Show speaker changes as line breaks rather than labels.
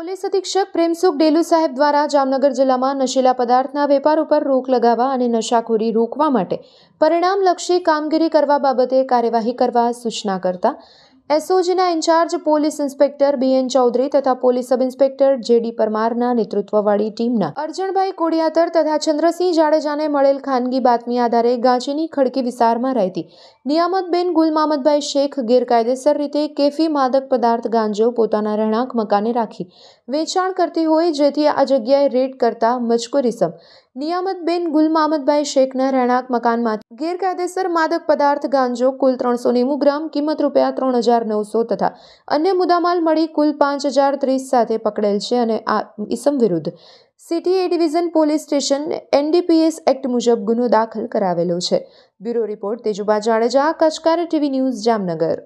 police અધિક્ષક પ્રેમસુખ ડેલુ સાહેબ દ્વારા જામનગર જિલ્લામાં નશીલા પદાર્થના વેપાર ઉપર રોક લગાવવા અને નશાખોરી રોકવા માટે પરિણામલક્ષી કામગીરી કરવા બાબતે કાર્યવાહી કરવા સૂચના કરતા એસઓજીના incharge police inspector BN Chaudhary તથા police sub inspector J D પરમારના નેતૃત્વવાળી ટીમના અર્જણભાઈ કોડિયાતર તથા ચંદ્રસિંહ જાડેજાને મળેલ ખાનગી બાતમી આધારે ગાંચીની ખડકી વિસ્તારમાં રહેતી નિયામતબેન ગુલમામદભાઈ શેખ ગેરકાયદેસર રીતે કેફી માદક પદાર્થ ગાંજો પોતાના રહેણાંક મકાને રાખી વેચાણ કરતી હોય જેથી આ જગ્યાએ રેડ કરતા મજકુરીસમ નિયામતબેન ગુલમામદભાઈ શેખના રહેણાંક મકાનમાં ગેરકાયદેસર માદક પદાર્થ ગાંજો કુલ ત્રણસો નેવું ગ્રામ કિંમત રૂપિયા ત્રણ હજાર નવસો તથા અન્ય મુદ્દામાલ મળી કુલ પાંચ હજાર ત્રીસ સાથે પકડેલ છે અને આ ઇસમ વિરુદ્ધ city A division police station NDPS act મુજબ ગુનો દાખલ કરાવેલો છે બ્યુરો રિપોર્ટ તેજુબા જાડેજા કચકાર ટીવી ન્યૂઝ જામનગર